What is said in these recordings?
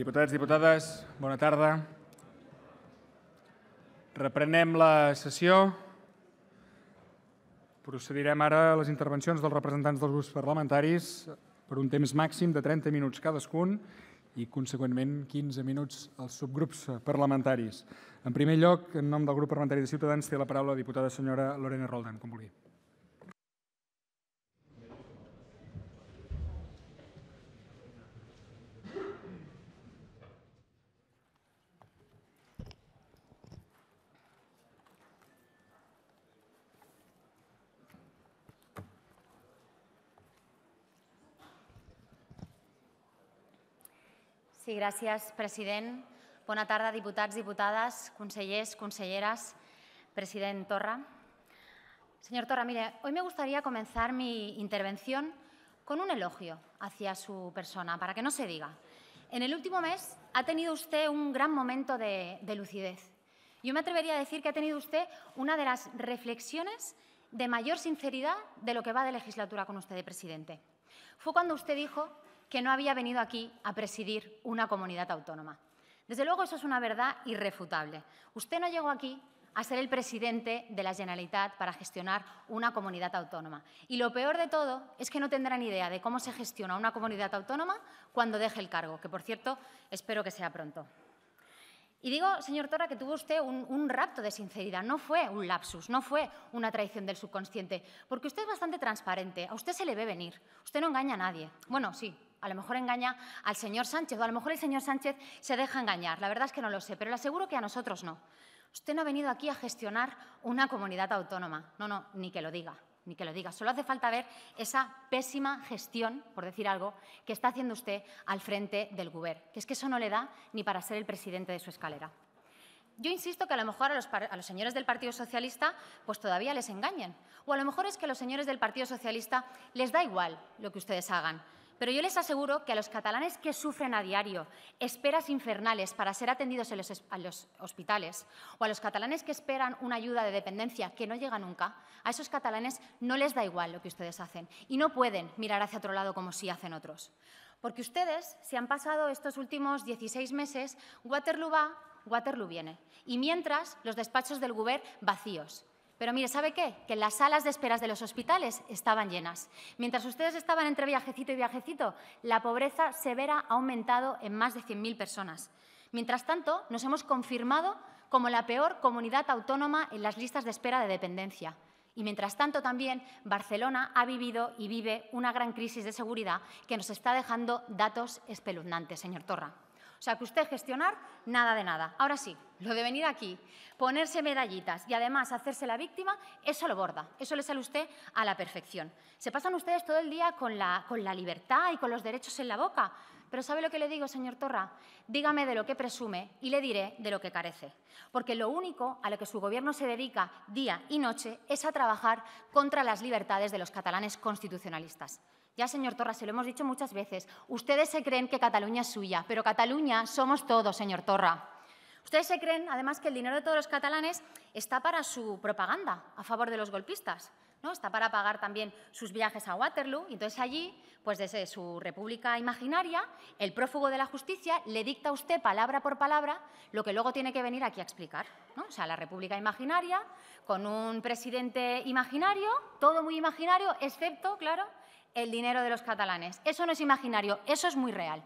Diputats, diputades, bona tarda. Reprenem la sessió. Procedirem ara a les intervencions dels representants dels grups parlamentaris per un temps màxim de 30 minuts cadascun i, conseqüentment, 15 minuts als subgrups parlamentaris. En primer lloc, en nom del grup parlamentari de Ciutadans, té la paraula la diputada senyora Lorena Roldan, com vulgui. Gracias, Presidente. Buenas tardes, diputados, diputadas, diputades, consellers, conselleras, Presidente Torra. Señor Torra, mire, hoy me gustaría comenzar mi intervención con un elogio hacia su persona, para que no se diga. En el último mes ha tenido usted un gran momento de, de lucidez. Yo me atrevería a decir que ha tenido usted una de las reflexiones de mayor sinceridad de lo que va de legislatura con usted de presidente. Fue cuando usted dijo que no había venido aquí a presidir una comunidad autónoma. Desde luego, eso es una verdad irrefutable. Usted no llegó aquí a ser el presidente de la Generalitat para gestionar una comunidad autónoma. Y lo peor de todo es que no tendrán idea de cómo se gestiona una comunidad autónoma cuando deje el cargo, que por cierto espero que sea pronto. Y digo, señor Torra, que tuvo usted un, rapto de sinceridad, no fue un lapsus, no fue una traición del subconsciente, porque usted es bastante transparente, a usted se le ve venir, usted no engaña a nadie. Bueno, sí, a lo mejor engaña al señor Sánchez, o a lo mejor el señor Sánchez se deja engañar, la verdad es que no lo sé, pero le aseguro que a nosotros no. Usted no ha venido aquí a gestionar una comunidad autónoma, no, no, ni que lo diga ni que lo diga. Solo hace falta ver esa pésima gestión, por decir algo, que está haciendo usted al frente del Guber, que es que eso no le da ni para ser el presidente de su escalera. Yo insisto que a lo mejor a los, señores del Partido Socialista pues todavía les engañen. O a lo mejor es que a los señores del Partido Socialista les da igual lo que ustedes hagan. Pero yo les aseguro que a los catalanes que sufren a diario esperas infernales para ser atendidos en los, hospitales, o a los catalanes que esperan una ayuda de dependencia que no llega nunca, a esos catalanes no les da igual lo que ustedes hacen y no pueden mirar hacia otro lado como si hacen otros. Porque ustedes se han pasado estos últimos 16 meses, Waterloo va, Waterloo viene. Y mientras, los despachos del Gobierno vacíos. Pero mire, ¿sabe qué? Que las salas de espera de los hospitales estaban llenas. Mientras ustedes estaban entre viajecito y viajecito, la pobreza severa ha aumentado en más de 100.000 personas. Mientras tanto, nos hemos confirmado como la peor comunidad autónoma en las listas de espera de dependencia. Y mientras tanto también Barcelona ha vivido y vive una gran crisis de seguridad que nos está dejando datos espeluznantes, señor Torra. O sea, que usted gestionar, nada de nada. Ahora sí, lo de venir aquí, ponerse medallitas y además hacerse la víctima, eso lo borda, eso le sale a usted a la perfección. Se pasan ustedes todo el día con la, con la libertad y con los derechos en la boca, pero ¿sabe lo que le digo, señor Torra? Dígame de lo que presume y le diré de lo que carece. Porque lo único a lo que su gobierno se dedica día y noche es a trabajar contra las libertades de los catalanes constitucionalistas. Ya, señor Torra, se lo hemos dicho muchas veces. Ustedes se creen que Cataluña es suya, pero Cataluña somos todos, señor Torra. Ustedes se creen, además, que el dinero de todos los catalanes está para su propaganda a favor de los golpistas. ¿no? Está para pagar también sus viajes a Waterloo. Y entonces allí, pues desde su república imaginaria, el prófugo de la justicia le dicta a usted palabra por palabra lo que luego tiene que venir aquí a explicar. ¿no? O sea, la república imaginaria, con un presidente imaginario, todo muy imaginario, excepto, claro, el dinero de los catalanes. Eso no es imaginario, eso es muy real.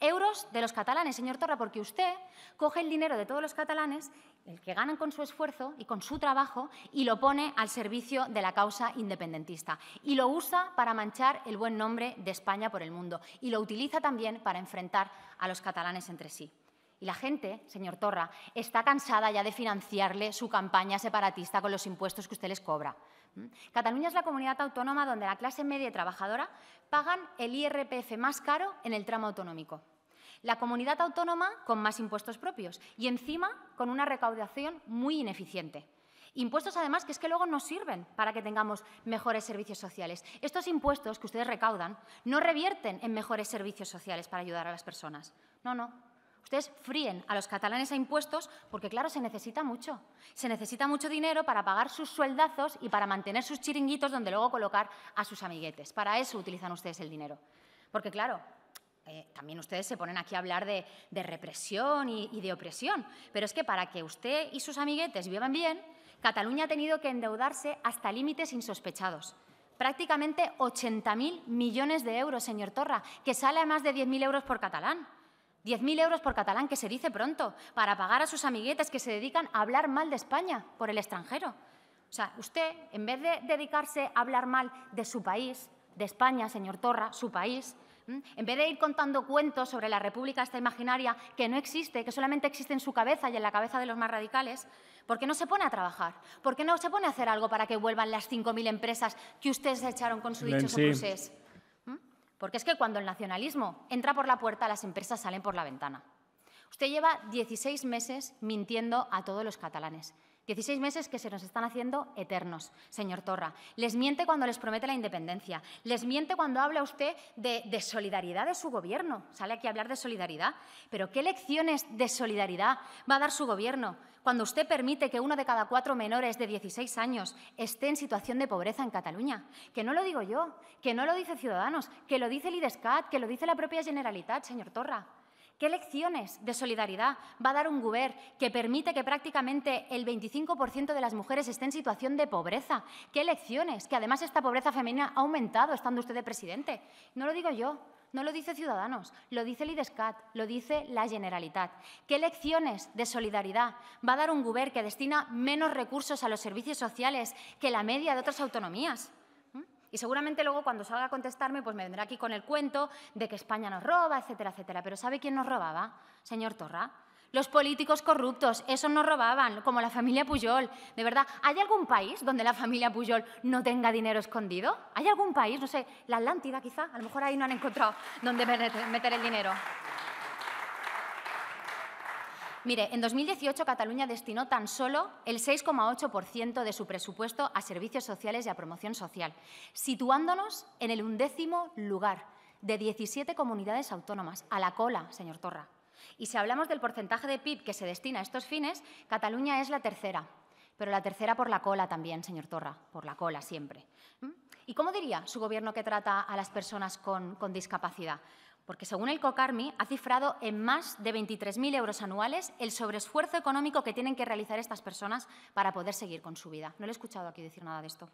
Euros de los catalanes, señor Torra, porque usted coge el dinero de todos los catalanes, el que ganan con su esfuerzo y con su trabajo, y lo pone al servicio de la causa independentista. Y lo usa para manchar el buen nombre de España por el mundo. Y lo utiliza también para enfrentar a los catalanes entre sí. Y la gente, señor Torra, está cansada ya de financiarle su campaña separatista con los impuestos que usted les cobra. Mm. Cataluña es la comunidad autónoma donde la clase media y trabajadora pagan el IRPF más caro en el tramo autonómico. La comunidad autónoma con más impuestos propios y encima con una recaudación muy ineficiente. Impuestos, además, que es que luego no sirven para que tengamos mejores servicios sociales. Estos impuestos que ustedes recaudan no revierten en mejores servicios sociales para ayudar a las personas. No, no. Ustedes fríen a los catalanes a impuestos porque, claro, se necesita mucho. Se necesita mucho dinero para pagar sus sueldazos y para mantener sus chiringuitos donde luego colocar a sus amiguetes. Para eso utilizan ustedes el dinero. Porque, claro, eh, también ustedes se ponen aquí a hablar de, represión y, y de opresión. Pero es que para que usted y sus amiguetes vivan bien, Cataluña ha tenido que endeudarse hasta límites insospechados prácticamente 80.000 millones de euros, señor Torra, que sale a más de 10.000 euros por catalán. 10.000 euros por catalán, que se dice pronto, para pagar a sus amiguetas que se dedican a hablar mal de España por el extranjero. O sea, usted, en vez de dedicarse a hablar mal de su país, de España, señor Torra, su país, en vez de ir contando cuentos sobre la República esta imaginaria que no existe, que solamente existe en su cabeza y en la cabeza de los más radicales, ¿por qué no se pone a trabajar? ¿Por qué no se pone a hacer algo para que vuelvan las 5.000 empresas que ustedes echaron con su dicho, sí. Porque es que cuando el nacionalismo entra por la puerta, las empresas salen por la ventana. Usted lleva 16 meses mintiendo a todos los catalanes. 16 meses que se nos están haciendo eternos, señor Torra. Les miente cuando les promete la independencia. Les miente cuando habla usted de, solidaridad de su gobierno. Sale aquí a hablar de solidaridad. Pero ¿qué lecciones de solidaridad va a dar su gobierno cuando usted permite que uno de cada cuatro menores de 16 años esté en situación de pobreza en Cataluña? Que no lo digo yo, que no lo dice Ciudadanos, que lo dice el que lo dice la propia Generalitat, señor Torra. ¿Qué lecciones de solidaridad va a dar un Guber que permite que prácticamente el 25% de las mujeres esté en situación de pobreza? ¿Qué lecciones? Que además esta pobreza femenina ha aumentado estando usted de presidente. No lo digo yo, no lo dice Ciudadanos, lo dice el IDESCAT, lo dice la Generalitat. ¿Qué lecciones de solidaridad va a dar un Guber que destina menos recursos a los servicios sociales que la media de otras autonomías? Y seguramente luego cuando salga a contestarme, pues me vendrá aquí con el cuento de que España nos roba, etcétera, etcétera. Pero ¿sabe quién nos robaba, señor Torra? Los políticos corruptos, esos nos robaban, como la familia Puyol. De verdad, ¿hay algún país donde la familia Puyol no tenga dinero escondido? ¿Hay algún país, no sé, la Atlántida quizá? A lo mejor ahí no han encontrado dónde meter el dinero. Mire, en 2018 Cataluña destinó tan solo el 6,8% de su presupuesto a servicios sociales y a promoción social, situándonos en el undécimo lugar de 17 comunidades autónomas, a la cola, señor Torra. Y si hablamos del porcentaje de PIB que se destina a estos fines, Cataluña es la tercera, pero la tercera por la cola también, señor Torra, por la cola siempre. ¿Mm? ¿Y cómo diría su gobierno que trata a las personas con, con discapacidad? porque según el COCARMI ha cifrado en más de 23.000 euros anuales el sobreesfuerzo económico que tienen que realizar estas personas para poder seguir con su vida. No le he escuchado aquí decir nada de esto.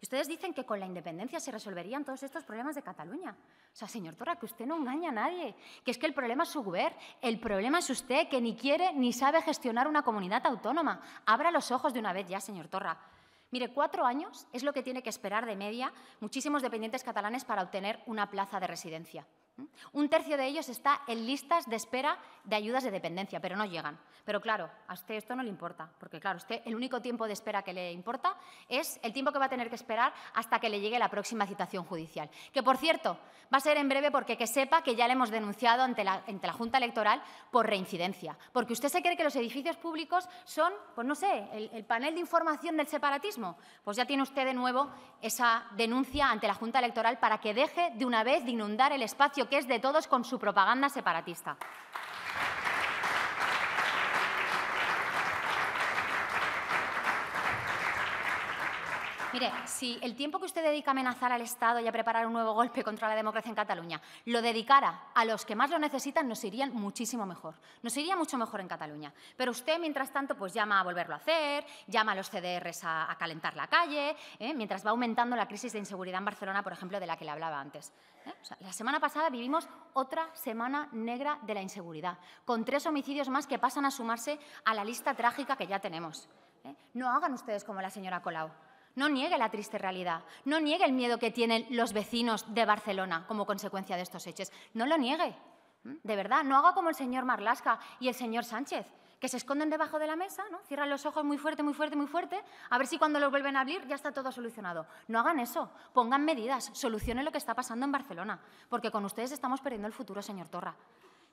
Y ustedes dicen que con la independencia se resolverían todos estos problemas de Cataluña. O sea, señor Torra, que usted no engaña a nadie, que es que el problema es su gobierno, el problema es usted que ni quiere ni sabe gestionar una comunidad autónoma. Abra los ojos de una vez ya, señor Torra. Mire, cuatro años es lo que tiene que esperar de media muchísimos dependientes catalanes para obtener una plaza de residencia. Un tercio de ellos está en listas de espera de ayudas de dependencia, pero no llegan. Pero claro, a usted esto no le importa, porque claro, usted el único tiempo de espera que le importa es el tiempo que va a tener que esperar hasta que le llegue la próxima citación judicial. Que por cierto, va a ser en breve porque que sepa que ya le hemos denunciado ante la, ante la Junta Electoral por reincidencia. Porque usted se cree que los edificios públicos son, pues no sé, el, el panel de información del separatismo. Pues ya tiene usted de nuevo esa denuncia ante la Junta Electoral para que deje de una vez de inundar el espacio que es de todos con su propaganda separatista. Mire, si el tiempo que usted dedica a amenazar al Estado y a preparar un nuevo golpe contra la democracia en Cataluña lo dedicara a los que más lo necesitan, nos irían muchísimo mejor. Nos iría mucho mejor en Cataluña. Pero usted, mientras tanto, pues llama a volverlo a hacer, llama a los CDRs a, calentar la calle, ¿eh? mientras va aumentando la crisis de inseguridad en Barcelona, por ejemplo, de la que le hablaba antes. ¿eh? la semana pasada vivimos otra semana negra de la inseguridad, con tres homicidios más que pasan a sumarse a la lista trágica que ya tenemos. ¿eh? No hagan ustedes como la señora Colau no niegue la triste realidad, no niegue el miedo que tienen los vecinos de Barcelona como consecuencia de estos hechos. No lo niegue, ¿Mm? de verdad, no haga como el señor Marlasca y el señor Sánchez, que se esconden debajo de la mesa, ¿no? cierran los ojos muy fuerte, muy fuerte, muy fuerte, a ver si cuando los vuelven a abrir ya está todo solucionado. No hagan eso, pongan medidas, solucionen lo que está pasando en Barcelona, porque con ustedes estamos perdiendo el futuro, señor Torra.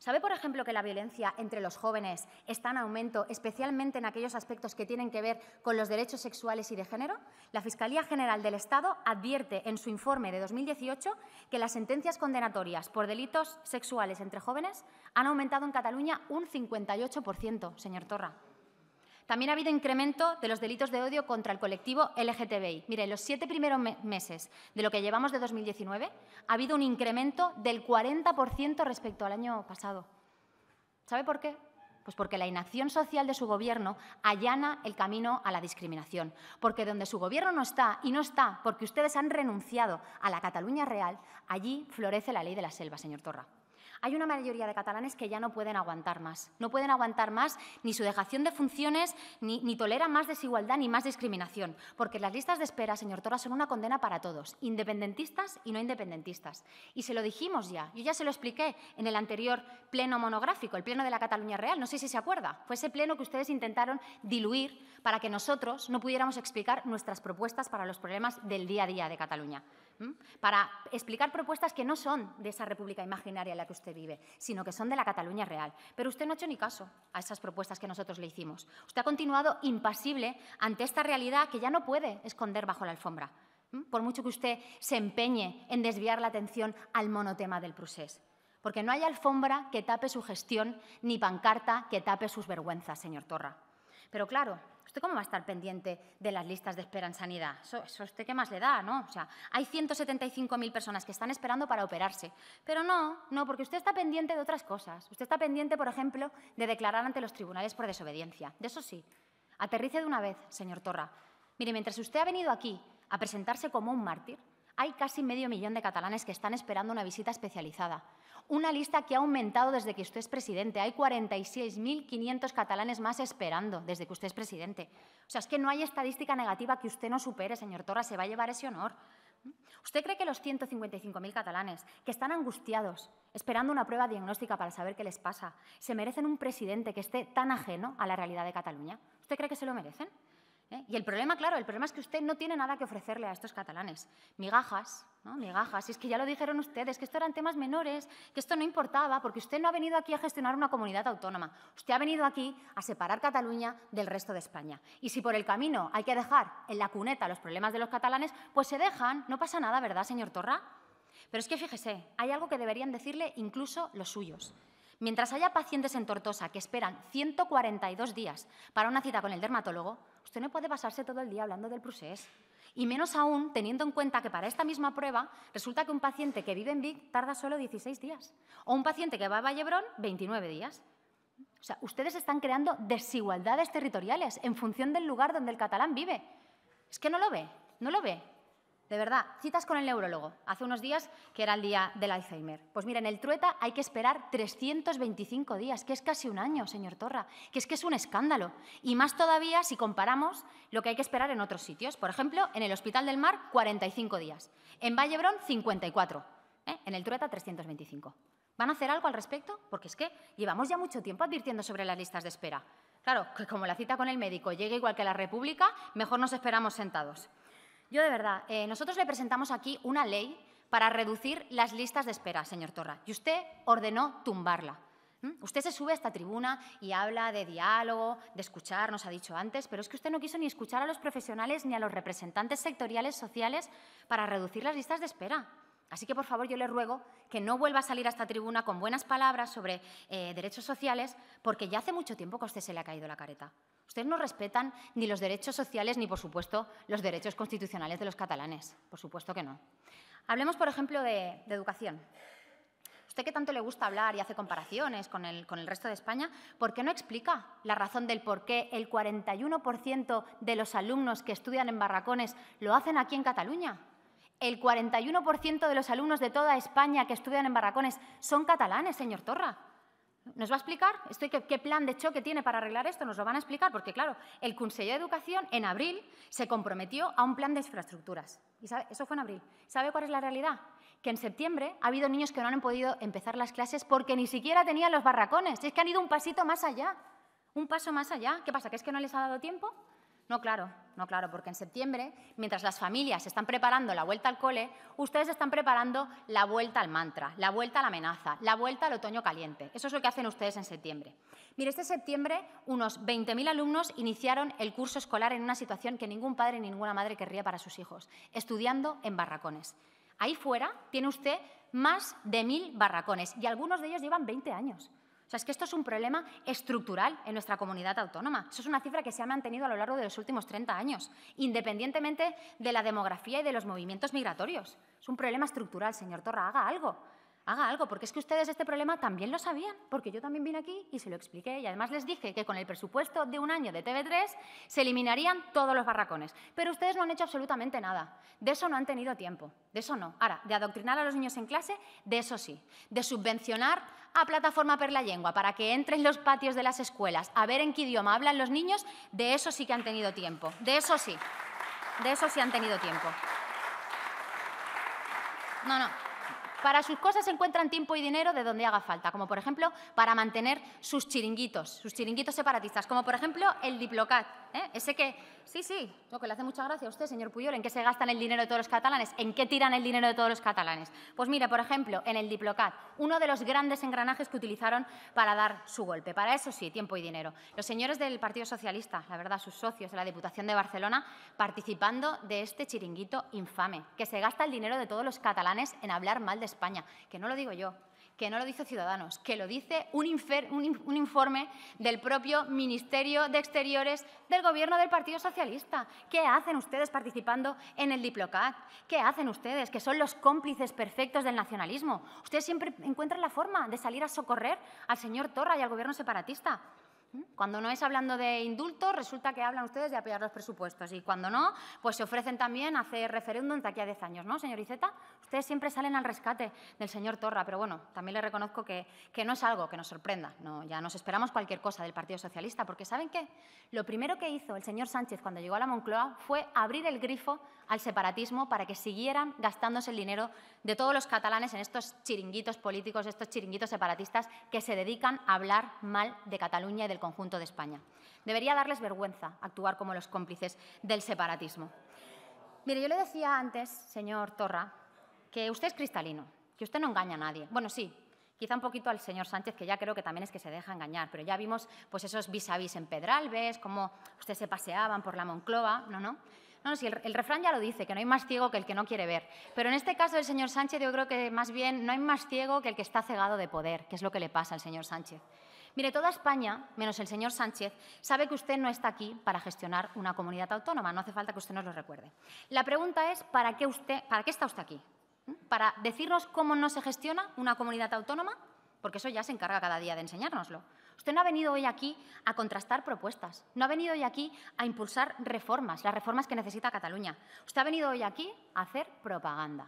¿Sabe, por ejemplo, que la violencia entre los jóvenes está en aumento, especialmente en aquellos aspectos que tienen que ver con los derechos sexuales y de género? La Fiscalía General del Estado advierte en su informe de 2018 que las sentencias condenatorias por delitos sexuales entre jóvenes han aumentado en Cataluña un 58%, señor Torra. También ha habido incremento de los delitos de odio contra el colectivo LGTBI. Mire, en los siete primeros meses de lo que llevamos de 2019 ha habido un incremento del 40% respecto al año pasado. ¿Sabe por qué? Pues porque la inacción social de su gobierno allana el camino a la discriminación. Porque donde su gobierno no está, y no está porque ustedes han renunciado a la Cataluña real, allí florece la ley de la selva, señor Torra hay una mayoría de catalanes que ya no pueden aguantar más. No pueden aguantar más ni su dejación de funciones, ni, ni toleran más desigualdad, ni más discriminación. Porque las listas de espera, señor Torra, son una condena para todos, independentistas y no independentistas. Y se lo dijimos ya, yo ya se lo expliqué en el anterior pleno monográfico, el pleno de la Cataluña Real, no sé si se acuerda. Fue ese pleno que ustedes intentaron diluir para que nosotros no pudiéramos explicar nuestras propuestas para los problemas del día a día de Cataluña para explicar propuestas que no son de esa república imaginaria en la que usted vive, sino que son de la Cataluña real. Pero usted no ha hecho ni caso a esas propuestas que nosotros le hicimos. Usted ha continuado impasible ante esta realidad que ya no puede esconder bajo la alfombra, por mucho que usted se empeñe en desviar la atención al monotema del procés. Porque no hay alfombra que tape su gestión, ni pancarta que tape sus vergüenzas, señor Torra. Pero claro, ¿Usted cómo va a estar pendiente de las listas de espera en sanidad? Eso, usted qué más le da, ¿no? O sea, hay 175.000 personas que están esperando para operarse. Pero no, no, porque usted está pendiente de otras cosas. Usted está pendiente, por ejemplo, de declarar ante los tribunales por desobediencia. De eso sí. Aterrice de una vez, señor Torra. Mire, mientras usted ha venido aquí a presentarse como un mártir, hay casi medio millón de catalanes que están esperando una visita especializada. Una lista que ha aumentado desde que usted es presidente. Hay 46.500 catalanes más esperando desde que usted es presidente. O sea, es que no hay estadística negativa que usted no supere, señor Torras. Se va a llevar ese honor. ¿Usted cree que los 155.000 catalanes que están angustiados, esperando una prueba diagnóstica para saber qué les pasa, se merecen un presidente que esté tan ajeno a la realidad de Cataluña? ¿Usted cree que se lo merecen? ¿eh? Y el problema, claro, el problema es que usted no tiene nada que ofrecerle a estos catalanes. Migajas, ¿no? Migajas. Y es que ya lo dijeron ustedes, que esto eran temas menores, que esto no importaba, porque usted no ha venido aquí a gestionar una comunidad autónoma. Usted ha venido aquí a separar Cataluña del resto de España. Y si por el camino hay que dejar en la cuneta los problemas de los catalanes, pues se dejan, no pasa nada, ¿verdad, señor Torra? Pero es que fíjese, hay algo que deberían decirle incluso los suyos. Mientras haya pacientes en Tortosa que esperan 142 días para una cita con el dermatólogo, Usted no puede pasarse todo el día hablando del procés. Y menos aún teniendo en cuenta que para esta misma prueba resulta que un paciente que vive en Vic tarda solo 16 días o un paciente que va a Vallebrón 29 días. O sea, ustedes están creando desigualdades territoriales en función del lugar donde el catalán vive. Es que no lo ve, no lo ve. De verdad, citas con el neurólogo. Hace unos días que era el día del Alzheimer. Pues mira, en el Trueta hay que esperar 325 días, que es casi un año, señor Torra, que es que es un escándalo. Y más todavía si comparamos lo que hay que esperar en otros sitios. Por ejemplo, en el Hospital del Mar, 45 días. En Vallebrón, 54. ¿Eh? En el Trueta, 325. ¿Van a hacer algo al respecto? Porque es que llevamos ya mucho tiempo advirtiendo sobre las listas de espera. Claro, que como la cita con el médico llega igual que la República, mejor nos esperamos sentados. Yo de verdad, eh, nosotros le presentamos aquí una ley para reducir las listas de espera, señor Torra, y usted ordenó tumbarla. ¿Mm? Usted se sube a esta tribuna y habla de diálogo, de escuchar, nos ha dicho antes, pero es que usted no quiso ni escuchar a los profesionales ni a los representantes sectoriales sociales para reducir las listas de espera. Así que, por favor, yo le ruego que no vuelva a salir a esta tribuna con buenas palabras sobre eh, derechos sociales, porque ya hace mucho tiempo que a usted se le ha caído la careta. Ustedes no respetan ni los derechos sociales ni, por supuesto, los derechos constitucionales de los catalanes. Por supuesto que no. Hablemos, por ejemplo, de, educación. Usted que tanto le gusta hablar y hace comparaciones con el, con el resto de España, ¿por qué no explica la razón del por qué el 41% de los alumnos que estudian en barracones lo hacen aquí en Cataluña? El 41% de los alumnos de toda España que estudian en barracones son catalanes, señor Torra. ¿Nos va a explicar esto, qué, plan de choque tiene para arreglar esto? Nos lo van a explicar porque, claro, el Consejo de Educación en abril se comprometió a un plan de infraestructuras. Y eso fue en abril. ¿Sabe cuál es la realidad? Que en septiembre ha habido niños que no han podido empezar las clases porque ni siquiera tenían los barracones. Es que han ido un pasito más allá. Un paso más allá. ¿Qué pasa? ¿Que es que no les ha dado tiempo? No, claro. No, claro, porque en septiembre, mientras las familias están preparando la vuelta al cole, ustedes están preparando la vuelta al mantra, la vuelta a la amenaza, la vuelta al otoño caliente. Eso es lo que hacen ustedes en septiembre. Mire, este septiembre unos 20.000 alumnos iniciaron el curso escolar en una situación que ningún padre ni ninguna madre querría para sus hijos, estudiando en barracones. Ahí fuera tiene usted más de mil barracones y algunos de ellos llevan 20 años. O sea, es que esto es un problema estructural en nuestra comunidad autónoma. Eso es una cifra que se ha mantenido a lo largo de los últimos 30 años, independientemente de la demografía y de los movimientos migratorios. Es un problema estructural, señor Torra, haga algo haga algo, porque es que ustedes este problema también lo sabían, porque yo también vine aquí y se lo expliqué. Y además les dije que con el presupuesto de un año de TV3 se eliminarían todos los barracones. Pero ustedes no han hecho absolutamente nada. De eso no han tenido tiempo. De eso no. Ahora, de adoctrinar a los niños en clase, de eso sí. De subvencionar a Plataforma per la Lengua para que entren los patios de las escuelas a ver en qué idioma hablan los niños, de eso sí que han tenido tiempo. De eso sí. De eso sí han tenido tiempo. No, no. Para sus cosas encuentran tiempo y dinero de donde haga falta, como por ejemplo para mantener sus chiringuitos, sus chiringuitos separatistas, como por ejemplo el Diplocat ¿eh? Ese que, sí, sí, lo que le hace mucha gracia a usted, señor Puyol, en qué se gastan el dinero de todos los catalanes, en qué tiran el dinero de todos los catalanes. Pues mire, por ejemplo, en el Diplocat, uno de los grandes engranajes que utilizaron para dar su golpe. Para eso sí, tiempo y dinero. Los señores del Partido Socialista, la verdad, sus socios de la Diputación de Barcelona, participando de este chiringuito infame, que se gasta el dinero de todos los catalanes en hablar mal de España, que no lo digo yo, que no lo dice Ciudadanos, que lo dice un, informe del propio Ministerio de Exteriores del Gobierno del Partido Socialista. ¿Qué hacen ustedes participando en el Diplocat? ¿Qué hacen ustedes, que son los cómplices perfectos del nacionalismo? Ustedes siempre encuentran la forma de salir a socorrer al señor Torra y al Gobierno separatista. Cuando no es hablando de indultos, resulta que hablan ustedes de apoyar los presupuestos. Y cuando no, pues se ofrecen también hacer referéndum de aquí a 10 años, ¿no, señor Iceta? Ustedes siempre salen al rescate del señor Torra, pero bueno, también le reconozco que, que, no es algo que nos sorprenda. No, ya nos esperamos cualquier cosa del Partido Socialista, porque ¿saben qué? Lo primero que hizo el señor Sánchez cuando llegó a la Moncloa fue abrir el grifo al separatismo para que siguieran gastándose el dinero de todos los catalanes en estos chiringuitos políticos, estos chiringuitos separatistas que se dedican a hablar mal de Cataluña y del conjunto de España. Debería darles vergüenza actuar como los cómplices del separatismo. Mire, yo le decía antes, señor Torra, que usted es cristalino, que usted no engaña a nadie. Bueno, sí, quizá un poquito al señor Sánchez, que ya creo que también es que se deja engañar, pero ya vimos pues esos vis a vis en Pedralbes, cómo ustedes se paseaban por la Monclova, ¿no, no? No, si el, el, refrán ya lo dice, que no hay más ciego que el que no quiere ver. Pero en este caso del señor Sánchez yo creo que más bien no hay más ciego que el que está cegado de poder, que es lo que le pasa al señor Sánchez. Mire, toda España, menos el señor Sánchez, sabe que usted no está aquí para gestionar una comunidad autónoma. No hace falta que usted nos lo recuerde. La pregunta es, ¿para qué, usted, está usted aquí? ¿Mm? ¿Para decirnos cómo no se gestiona una comunidad autónoma? Porque eso ya se encarga cada día de enseñárnoslo. Usted no ha venido hoy aquí a contrastar propuestas, no ha venido hoy aquí a impulsar reformas, las reformas que necesita Cataluña. Usted ha venido hoy aquí a hacer propaganda.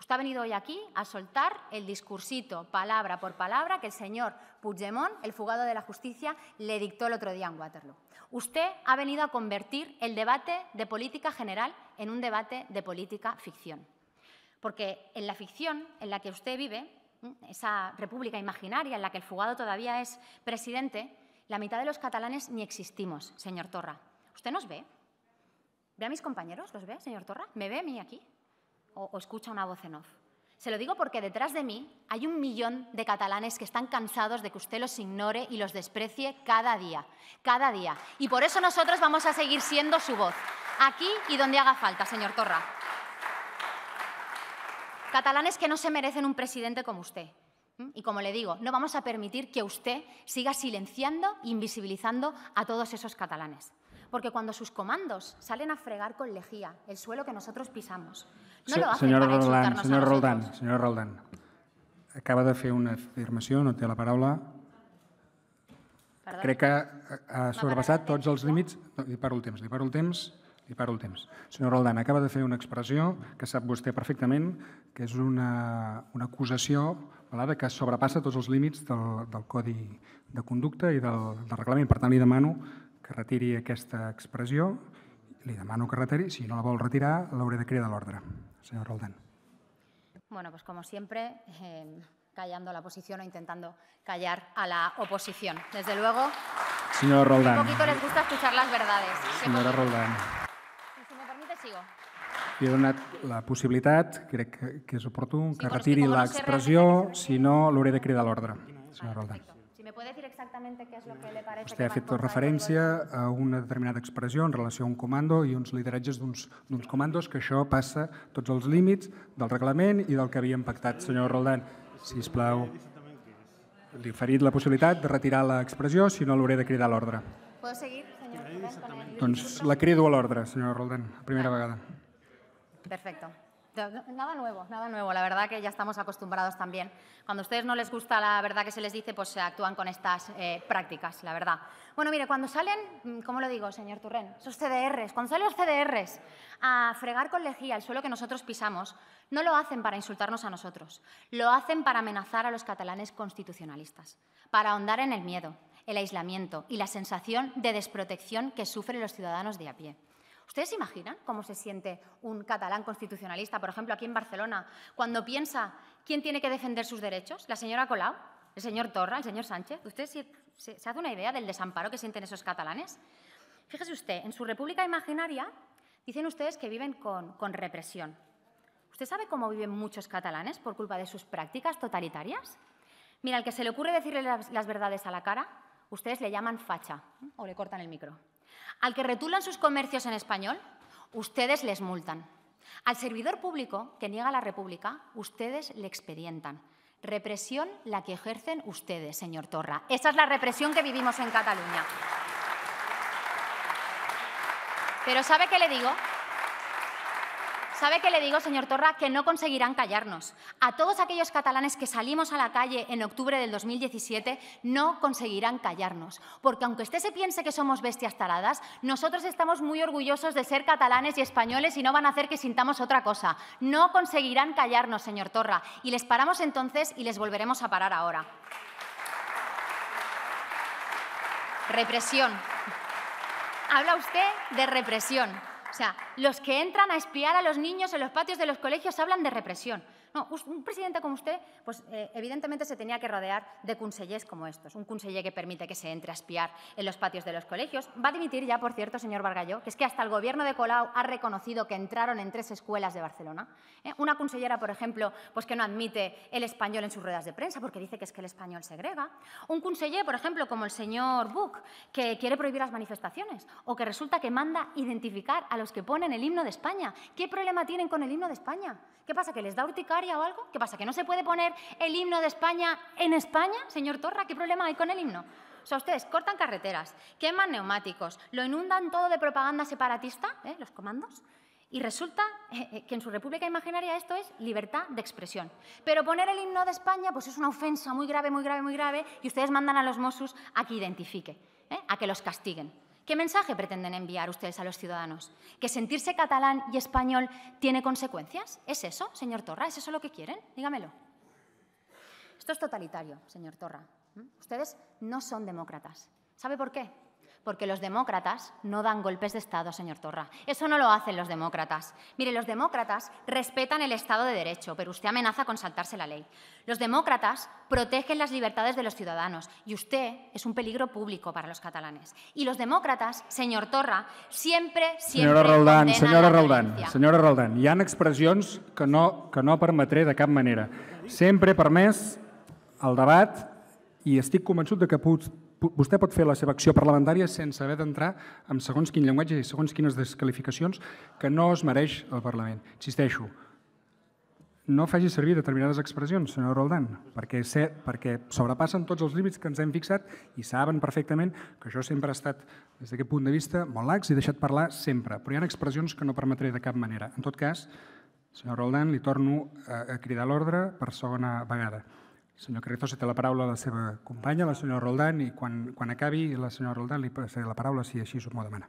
Usted ha venido hoy aquí a soltar el discursito, palabra por palabra, que el señor Puigdemont, el fugado de la justicia, le dictó el otro día en Waterloo. Usted ha venido a convertir el debate de política general en un debate de política ficción. Porque en la ficción en la que usted vive, mm, esa república imaginaria en la que el fugado todavía es presidente, la mitad de los catalanes ni existimos, señor Torra. ¿Usted nos ve? ¿Ve a mis compañeros? ¿Los ve, señor Torra? ¿Me ve a mí aquí? o, escucha una voz en off. Se lo digo porque detrás de mí hay un millón de catalanes que están cansados de que usted los ignore y los desprecie cada día, cada día. Y por eso nosotros vamos a seguir siendo su voz, aquí y donde haga falta, señor Torra. Catalanes que no se merecen un presidente como usted. ¿Mm? Y como le digo, no vamos a permitir que usted siga silenciando e invisibilizando a todos esos catalanes. porque cuando sus comandos salen a fregar con lejía el suelo que nosotros pisamos, no lo hacen para Roldán, señor Roldán, señor Roldán, acaba de fer una afirmació, no té la paraula. Perdó? Crec que ha sobrepassat tots els límits. No, li paro el temps, li paro el temps, li paro el temps. Senyor Roldán, acaba de fer una expressió que sap vostè perfectament, que és una, una acusació que sobrepassa tots els límits del, del codi de conducta i del, del reglament. Per tant, li demano que retiri aquesta expressió. Li demano que retiri. Si no la vol retirar, l'hauré de cridar a l'ordre. Senyor Roldán. Bueno, pues como siempre, eh, callando la oposición o intentando callar a la oposición. Desde luego, Señor Roldán. un poquito les gusta escuchar las verdades. Señora Roldán. si me permite, sigo. Li he donat la possibilitat, crec que, que és oportú, sí, que retiri l'expressió, no si no l'hauré de cridar a l'ordre. Senyora Roldán. Si me puede decir exactamente qué es lo que le parece. Vostè ha fet referència a una determinada expressió en relació a un comando i uns lideratges d'uns comandos, que això passa tots els límits del reglament i del que havíem pactat. Senyor Roldán, si us plau, li he ferit la possibilitat de retirar l'expressió, si no l'hauré de cridar a l'ordre. Puedo seguir, senyor Roldán? Doncs la crido a l'ordre, senyor Roldán, primera vegada. Perfecto. Nada nuevo, nada nuevo. La verdad que ya estamos acostumbrados también. Cuando a ustedes no les gusta la verdad que se les dice, pues se actúan con estas eh, prácticas, la verdad. Bueno, mire, cuando salen, mm, ¿cómo lo digo, señor Turren? Esos CDRs, cuando salen los CDRs a fregar con lejía el suelo que nosotros pisamos, no lo hacen para insultarnos a nosotros, lo hacen para amenazar a los catalanes constitucionalistas, para ahondar en el miedo, el aislamiento y la sensación de desprotección que sufren los ciudadanos de a pie. ¿Ustedes se imaginan cómo se siente un catalán constitucionalista, por ejemplo, aquí en Barcelona, cuando piensa quién tiene que defender sus derechos? ¿La señora Colau? ¿El señor Torra? ¿El señor Sánchez? ¿Usted se, una idea del desamparo que sienten esos catalanes? Fíjese usted, en su república imaginaria dicen ustedes que viven con, represión. ¿Usted sabe cómo viven muchos catalanes por culpa de sus prácticas totalitarias? Mira, al que se le ocurre decirle las, verdades a la cara, ustedes le llaman facha o le cortan el micro. Al que retulan sus comercios en español, ustedes les multan. Al servidor público que niega la República, ustedes le expedientan. Represión la que ejercen ustedes, señor Torra. Esa es la represión que vivimos en Cataluña. Pero ¿sabe qué le digo? ¿Sabe qué le digo, señor Torra? Que no conseguirán callarnos. A todos aquellos catalanes que salimos a la calle en octubre del 2017 no conseguirán callarnos. Porque aunque usted se piense que somos bestias taladas nosotros estamos muy orgullosos de ser catalanes y españoles y no van a hacer que sintamos otra cosa. No conseguirán callarnos, señor Torra. Y les paramos entonces y les volveremos a parar ahora. Represión. Habla usted de represión. O sea, los que entran a espiar a los niños en los patios de los colegios hablan de represión un presidente como usted, pues eh, evidentemente se tenía que rodear de consellers como estos. Un conseller que permite que se entre a espiar en los patios de los colegios. Va a dimitir ya, por cierto, señor Bargalló, que es que hasta el gobierno de Colau ha reconocido que entraron en tres escuelas de Barcelona. ¿eh? Una consellera, por ejemplo, pues que no admite el español en sus ruedas de prensa porque dice que es que el español segrega. Un conseller, por ejemplo, como el señor Buch, que quiere prohibir las manifestaciones o que resulta que manda identificar a los que ponen el himno de España. ¿Qué problema tienen con el himno de España? ¿Qué pasa? ¿Que les da urticaria? algo? ¿Qué pasa? ¿Que no se puede poner el himno de España en España? Señor Torra, ¿qué problema hay con el himno? O sea, ustedes cortan carreteras, queman neumáticos, lo inundan todo de propaganda separatista, ¿eh? los comandos, y resulta eh, eh, que en su república imaginaria esto es libertad de expresión. Pero poner el himno de España pues es una ofensa muy grave, muy grave, muy grave, y ustedes mandan a los Mossos a que identifique, a que los castiguen. ¿Qué mensaje pretenden enviar ustedes a los ciudadanos? ¿Que sentirse catalán y español tiene consecuencias? ¿Es eso, señor Torra? ¿Es eso lo que quieren? Dígamelo. Esto es totalitario, señor Torra. ¿Mm? Ustedes no son demócratas. ¿Sabe por qué? porque los demócratas no dan golpes de Estado, señor Torra. Eso no lo hacen los demócratas. Mire, los demócratas respetan el Estado de Derecho, pero usted amenaza con saltarse la ley. Los demócratas protegen las libertades de los ciudadanos y usted es un peligro público para los catalanes. Y los demócratas, señor Torra, siempre, siempre... Senyora Roldán, senyora Roldán, senyora Roldán, hi han expressions que no, que no permetré de cap manera. Sempre he permès el debat i estic convençut de que pot, vostè pot fer la seva acció parlamentària sense haver d'entrar en segons quin llenguatge i segons quines descalificacions que no es mereix el Parlament. Insisteixo, no faci servir determinades expressions, senyor Roldán, perquè, ser, perquè sobrepassen tots els límits que ens hem fixat i saben perfectament que jo sempre he estat, des d'aquest punt de vista, molt lax i deixat parlar sempre, però hi ha expressions que no permetré de cap manera. En tot cas, senyor Roldán, li torno a cridar l'ordre per segona vegada. Senyor Carrizosa té la paraula a la seva companya, la senyora Roldán, i quan, quan acabi la senyora Roldán li passaré la paraula si així s'ho m'ho demana.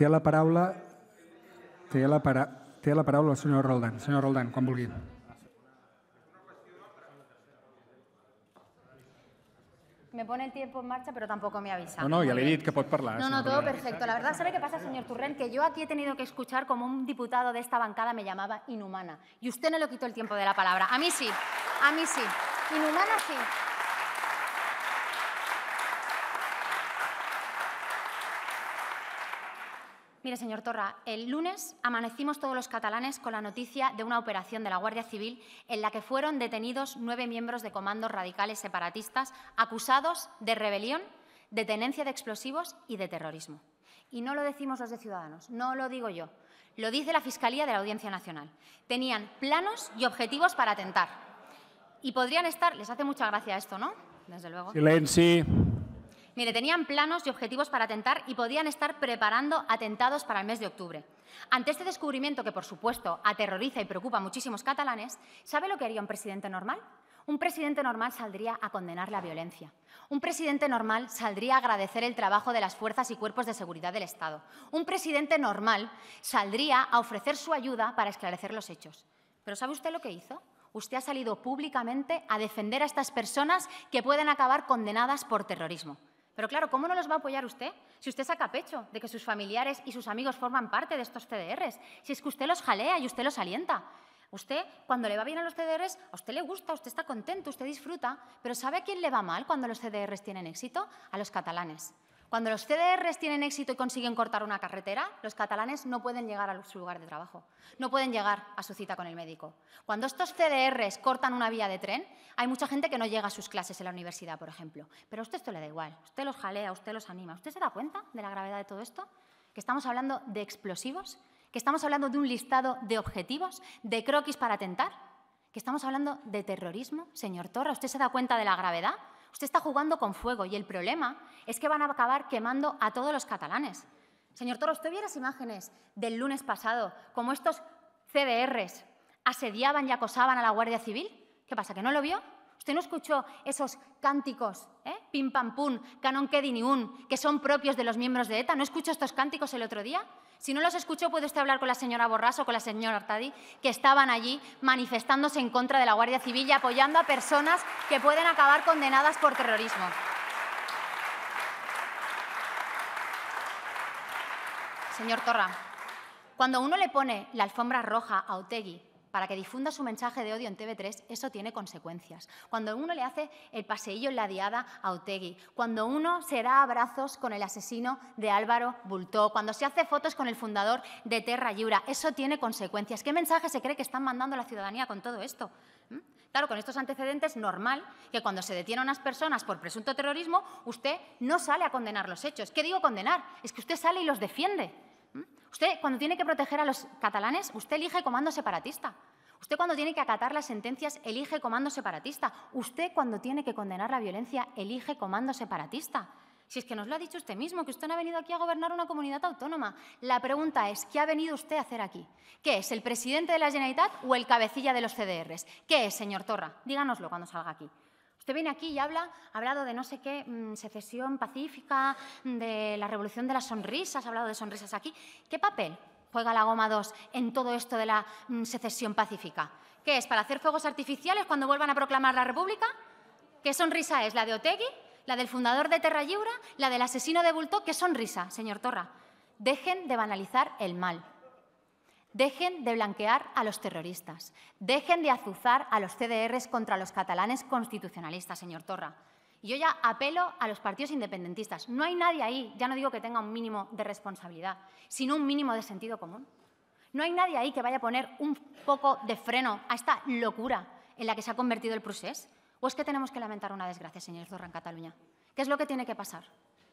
Té la paraula, té la, para, té la paraula la senyora Roldán. Senyora Roldán, quan vulgui. me pone el tiempo en marcha, pero tampoco me avisa. No, no, ya le he que puedes hablar. No, no, todo perfecto. La verdad, ¿sabe qué pasa, señor Turren? Que yo aquí he tenido que escuchar como un diputado de esta bancada me llamaba inhumana. Y usted no le quitó el tiempo de la palabra. A mí sí, a mí sí. Inhumana sí. Mire, señor Torra, el lunes amanecimos todos los catalanes con la noticia de una operación de la Guardia Civil en la que fueron detenidos nueve miembros de comandos radicales separatistas acusados de rebelión, de tenencia de explosivos y de terrorismo. Y no lo decimos los de Ciudadanos, no lo digo yo, lo dice la Fiscalía de la Audiencia Nacional. Tenían planos y objetivos para atentar. Y podrían estar, les hace mucha gracia esto, ¿no? Desde luego. Silencio. Mire, tenían planos y objetivos para atentar y podían estar preparando atentados para el mes de octubre. Ante este descubrimiento, que por supuesto aterroriza y preocupa a muchísimos catalanes, ¿sabe lo que haría un presidente normal? Un presidente normal saldría a condenar la violencia. Un presidente normal saldría a agradecer el trabajo de las fuerzas y cuerpos de seguridad del Estado. Un presidente normal saldría a ofrecer su ayuda para esclarecer los hechos. Pero ¿sabe usted lo que hizo? Usted ha salido públicamente a defender a estas personas que pueden acabar condenadas por terrorismo. Pero claro, ¿cómo no los va a apoyar usted si usted saca pecho de que sus familiares y sus amigos forman parte de estos CDRs? Si es que usted los jalea y usted los alienta. Usted, cuando le va bien a los CDRs, a usted le gusta, usted está contento, usted disfruta, pero ¿sabe a quién le va mal cuando los CDRs tienen éxito? A los catalanes. Cuando los CDRs tienen éxito y consiguen cortar una carretera, los catalanes no pueden llegar a su lugar de trabajo, no pueden llegar a su cita con el médico. Cuando estos CDRs cortan una vía de tren, hay mucha gente que no llega a sus clases en la universidad, por ejemplo. Pero a usted esto le da igual, usted los jalea, usted los anima. ¿Usted se da cuenta de la gravedad de todo esto? ¿Que estamos hablando de explosivos? ¿Que estamos hablando de un listado de objetivos, de croquis para atentar? ¿Que estamos hablando de terrorismo? Señor Torra, ¿usted se da cuenta de la gravedad? Usted está jugando con fuego y el problema es que van a acabar quemando a todos los catalanes. Señor Toro, usted vio las imágenes del lunes pasado, como estos CDRs asediaban y acosaban a la Guardia Civil. ¿Qué pasa, que no lo vio? ¿Usted no escuchó esos cánticos, eh? pim pam pum, canon que que son propios de los miembros de ETA? ¿No escuchó estos cánticos el otro día? Si no los escucho, puede usted hablar con la señora Borras o con la señora Artadi, que estaban allí manifestándose en contra de la Guardia Civil y apoyando a personas que pueden acabar condenadas por terrorismo. Señor Torra, cuando uno le pone la alfombra roja a Otegi, para que difunda su mensaje de odio en TV3, eso tiene consecuencias. Cuando uno le hace el paseillo en la diada a Otegui, cuando uno se da abrazos con el asesino de Álvaro Bultó, cuando se hace fotos con el fundador de Terra Yura, eso tiene consecuencias. ¿Qué mensaje se cree que están mandando la ciudadanía con todo esto? ¿Mm? Claro, con estos antecedentes, normal que cuando se detienen unas personas por presunto terrorismo, usted no sale a condenar los hechos. ¿Qué digo condenar? Es que usted sale y los defiende. Usted, cuando tiene que proteger a los catalanes, usted elige comando separatista. Usted cuando tiene que acatar las sentencias elige comando separatista. Usted cuando tiene que condenar la violencia elige comando separatista. Si es que nos lo ha dicho usted mismo, que usted no ha venido aquí a gobernar una comunidad autónoma. La pregunta es, ¿qué ha venido usted a hacer aquí? ¿Qué es, el presidente de la Generalitat o el cabecilla de los CDRs? ¿Qué es, señor Torra? Díganoslo cuando salga aquí. Usted viene aquí y habla, ha hablado de no sé qué, mm, secesión pacífica, mm, de la revolución de las sonrisas, ha hablado de sonrisas aquí. ¿Qué papel juega la goma 2 en todo esto de la mm, secesión pacífica? ¿Qué es? ¿Para hacer fuegos artificiales cuando vuelvan a proclamar la República? ¿Qué sonrisa es? ¿La de Otegui? ¿La del fundador de Terra Lliura? ¿La del asesino de Bulto? ¿Qué sonrisa, señor Torra? Dejen de banalizar el mal. Dejen de blanquear a los terroristas. Dejen de azuzar a los CDRs contra los catalanes constitucionalistas, señor Torra. Yo ya apelo a los partidos independentistas. No hay nadie ahí, ya no digo que tenga un mínimo de responsabilidad, sino un mínimo de sentido común. No hay nadie ahí que vaya a poner un poco de freno a esta locura en la que se ha convertido el procés. ¿O es que tenemos que lamentar una desgracia, señor Torra, en Cataluña? ¿Qué es lo que tiene que pasar?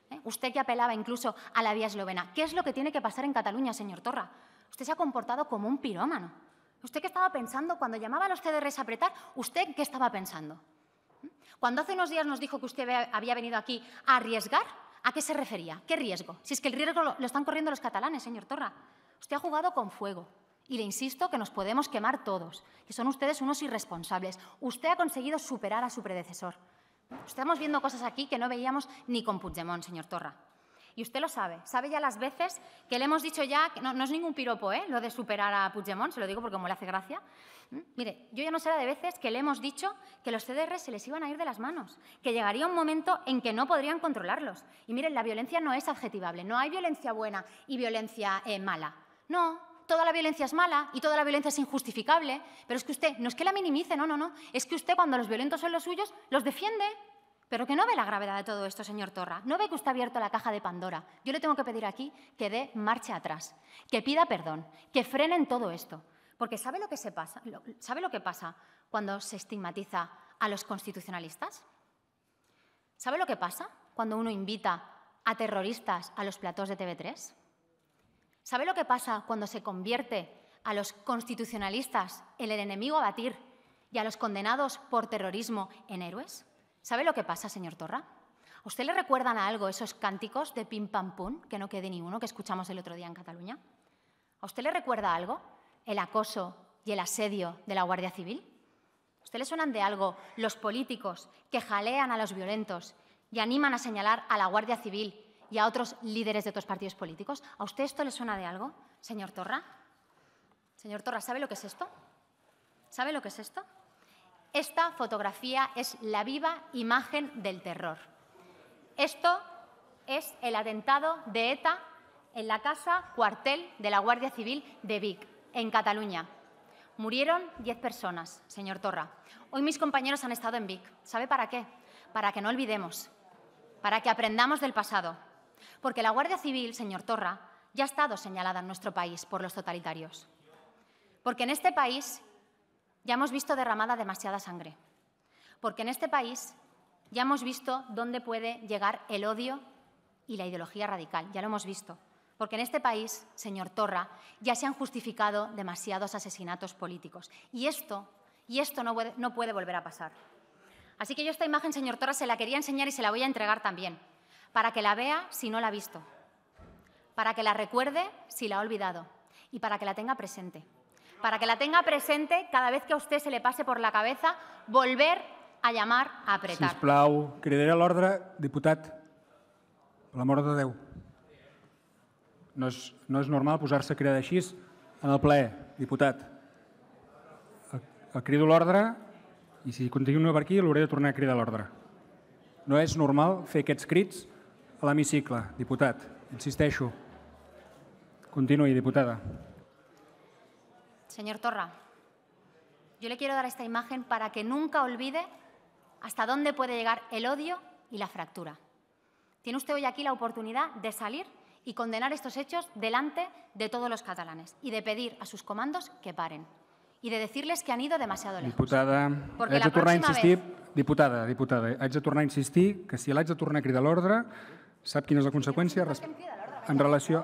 ¿Eh? Usted que apelaba incluso a la vía eslovena, ¿qué es lo que tiene que pasar en Cataluña, señor Torra? Usted se ha comportado como un pirómano. ¿Usted qué estaba pensando? Cuando llamaba a los CDRs a apretar, ¿usted qué estaba pensando? Cuando hace unos días nos dijo que usted había venido aquí a arriesgar, ¿a qué se refería? ¿Qué riesgo? Si es que el riesgo lo están corriendo los catalanes, señor Torra. Usted ha jugado con fuego. Y le insisto que nos podemos quemar todos, que son ustedes unos irresponsables. Usted ha conseguido superar a su predecesor. Estamos viendo cosas aquí que no veíamos ni con Puigdemont, señor Torra. Y usted lo sabe, sabe ya las veces que le hemos dicho ya, que no, es ningún piropo, ¿eh? lo de superar a Puigdemont, se lo digo porque como le hace gracia. ¿Mm? Mire, yo ya no sé de veces que le hemos dicho que los CDR se les iban a ir de las manos, que llegaría un momento en que no podrían controlarlos. Y miren, la violencia no es adjetivable, no hay violencia buena y violencia eh, mala. No, toda la violencia es mala y toda la violencia es injustificable, pero es que usted no es que la minimice, no, no, no, es que usted cuando los violentos son los suyos, los defiende. Pero que no ve la gravedad de todo esto, señor Torra. No ve que usted ha abierto la caja de Pandora. Yo le tengo que pedir aquí que dé marcha atrás, que pida perdón, que frenen todo esto. Porque ¿sabe lo que, se pasa? ¿sabe lo que pasa cuando se estigmatiza a los constitucionalistas? ¿Sabe lo que pasa cuando uno invita a terroristas a los platós de TV3? ¿Sabe lo que pasa cuando se convierte a los constitucionalistas en el enemigo a batir y a los condenados por terrorismo en héroes? ¿Sabe lo que pasa, señor Torra? ¿A usted le recuerdan a algo esos cánticos de pim pam pum, que no quede ni uno, que escuchamos el otro día en Cataluña? ¿A usted le recuerda algo el acoso y el asedio de la Guardia Civil? ¿A usted le suenan de algo los políticos que jalean a los violentos y animan a señalar a la Guardia Civil y a otros líderes de otros partidos políticos? ¿A usted esto le suena de algo, señor Torra? Señor Torra, ¿sabe lo que es esto? ¿Sabe lo que es esto? Esta fotografía es la viva imagen del terror. Esto es el atentado de ETA en la casa cuartel de la Guardia Civil de Vic, en Cataluña. Murieron 10 personas, señor Torra. Hoy mis compañeros han estado en Vic. ¿Sabe para qué? Para que no olvidemos, para que aprendamos del pasado. Porque la Guardia Civil, señor Torra, ya ha estado señalada en nuestro país por los totalitarios. Porque en este país ya hemos visto derramada demasiada sangre, porque en este país ya hemos visto dónde puede llegar el odio y la ideología radical, ya lo hemos visto, porque en este país, señor Torra, ya se han justificado demasiados asesinatos políticos y esto, y esto no, puede, no puede volver a pasar. Así que yo esta imagen, señor Torra, se la quería enseñar y se la voy a entregar también, para que la vea si no la ha visto, para que la recuerde si la ha olvidado y para que la tenga presente. para que la tenga presente cada vez que a usted se le pase por la cabeza volver a llamar a apretar. Sisplau, cridaré a l'ordre, diputat. Per l'amor de Déu. No és, no és normal posar-se a cridar així en el ple, diputat. El, eh, el crido l'ordre i si continuo per aquí l'hauré de tornar a cridar l'ordre. No és normal fer aquests crits a l'hemicicle, diputat. Insisteixo. Continuï, diputada. Señor Torra, yo le quiero dar esta imagen para que nunca olvide hasta dónde puede llegar el odio y la fractura. Tiene usted hoy aquí la oportunidad de salir y condenar estos hechos delante de todos los catalanes y de pedir a sus comandos que paren y de decirles que han ido demasiado lejos. Diputada, ha diputada, de a insistir, diputada, diputada, haig de tornar a insistir que si el de tornar a cridar l'ordre, sap quina és la conseqüència em em en relació...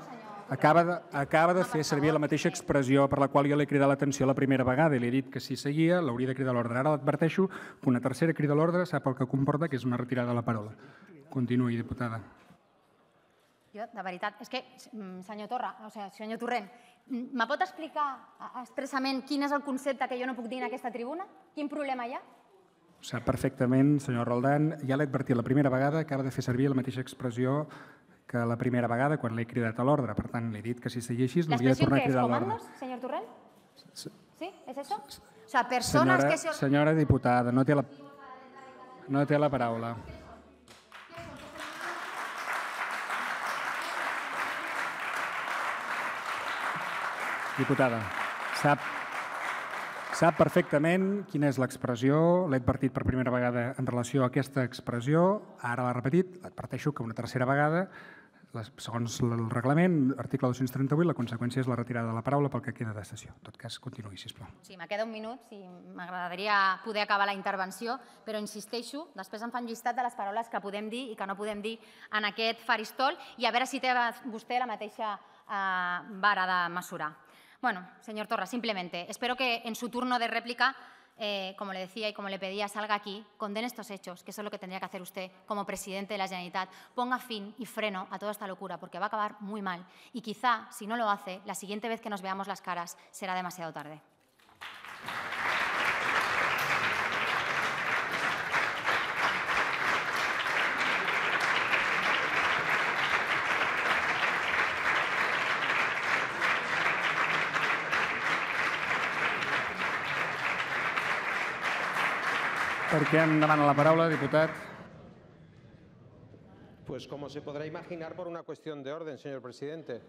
Acaba de, acaba de fer servir la mateixa expressió per la qual jo l'he cridat l'atenció la primera vegada i li he dit que si seguia l'hauria de cridar l'ordre. Ara l'adverteixo que una tercera crida l'ordre sap el que comporta, que és una retirada de la paraula. Continuï, diputada. Jo, de veritat, és que, mm, senyor Torra, o sigui, senyor Torrent, mm, me pot explicar eh, expressament quin és el concepte que jo no puc dir en aquesta tribuna? Quin problema hi ha? Ho sap perfectament, senyor Roldán. Ja l'he advertit la primera vegada, acaba de fer servir la mateixa expressió que la primera vegada, quan l'he cridat a l'ordre, per tant, li he dit que si seguia així, l'hauria de tornar a cridar a l'ordre. L'expressió senyor Torrent? Sí? És això? O sigui, persones senyora, que... Se... Senyora diputada, no té la, no té la paraula. Diputada, sap, sap perfectament quina és l'expressió, l'he advertit per primera vegada en relació a aquesta expressió, ara l'ha repetit, l'adverteixo que una tercera vegada les, segons el reglament, article 238, la conseqüència és la retirada de la paraula pel que queda de sessió. En tot cas, continuï, sisplau. Sí, me queda un minut i m'agradaria poder acabar la intervenció, però insisteixo, després em fan llistat de les paraules que podem dir i que no podem dir en aquest faristol i a veure si té vostè la mateixa eh, vara de mesurar. Bueno, señor Torra, simplemente, espero que en su turno de réplica Eh, como le decía y como le pedía, salga aquí, condene estos hechos, que eso es lo que tendría que hacer usted como presidente de la Generalitat. Ponga fin y freno a toda esta locura, porque va a acabar muy mal. Y quizá, si no lo hace, la siguiente vez que nos veamos las caras será demasiado tarde. qué en a la palabra, diputat. Pues como se podrá imaginar por una cuestión de orden, señor presidente.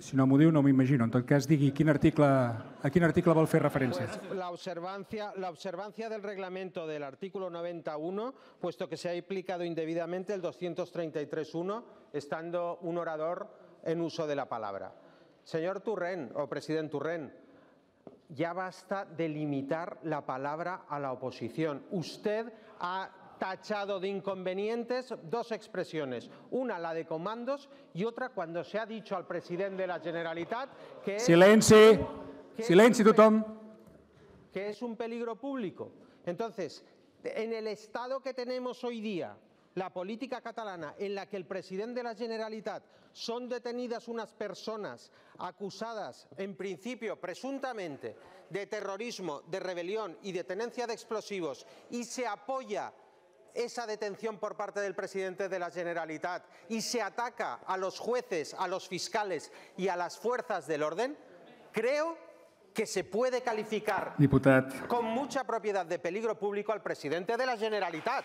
Si no m'ho diu, no m'imagino. imagino. En tot cas, digui quin a quin article fer referència. Pues la, observancia, la observancia del reglamento del artículo 91, puesto que se ha implicado indebidamente el 233.1, estando un orador en uso de la palabra. Señor Turren, o presidente Turren, ya basta de limitar la palabra a la oposición. Usted ha tachado de inconvenientes dos expresiones, una la de comandos y otra cuando se ha dicho al presidente de la Generalitat que... Que es un peligro público. Entonces, en el estado que tenemos hoy día, la política catalana en la que el presidente de la Generalitat son detenidas unas personas acusadas, en principio, presuntamente, de terrorismo, de rebelión y de tenencia de explosivos y se apoya esa detención por parte del presidente de la Generalitat y se ataca a los jueces, a los fiscales y a las fuerzas del orden, creo que se puede calificar con mucha propiedad de peligro público al presidente de la Generalitat.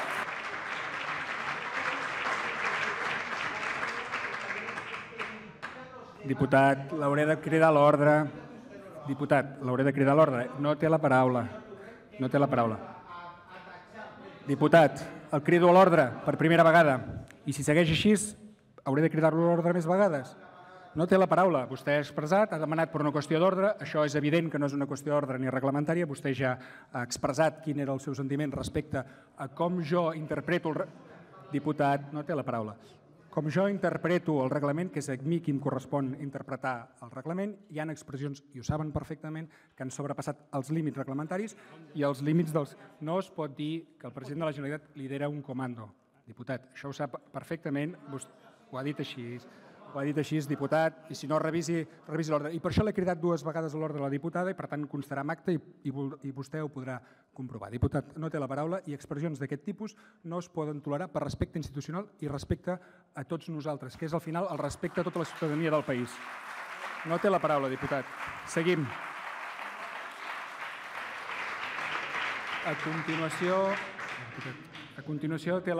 Diputat, l'hauré de cridar a l'ordre. Diputat, l'hauré de cridar a l'ordre. No té la paraula. No té la paraula. Diputat, el crido a l'ordre per primera vegada. I si segueix així, hauré de cridar-lo a l'ordre més vegades. No té la paraula. Vostè ha expressat, ha demanat per una qüestió d'ordre. Això és evident que no és una qüestió d'ordre ni reglamentària. Vostè ja ha expressat quin era el seu sentiment respecte a com jo interpreto el... Diputat, no té la paraula. Com jo interpreto el reglament, que és a mi qui em correspon interpretar el reglament, hi han expressions, i ho saben perfectament, que han sobrepassat els límits reglamentaris i els límits dels... No es pot dir que el president de la Generalitat lidera un comando. Diputat, això ho sap perfectament, vostè ho ha dit així ho ha dit així, diputat, i si no, revisi, revisi l'ordre. I per això l'he cridat dues vegades a l'ordre de la diputada i, per tant, constarà en acte i, i, i vostè ho podrà comprovar. Diputat, no té la paraula i expressions d'aquest tipus no es poden tolerar per respecte institucional i respecte a tots nosaltres, que és, al final, el respecte a tota la ciutadania del país. No té la paraula, diputat. Seguim. A continuació, a continuació té la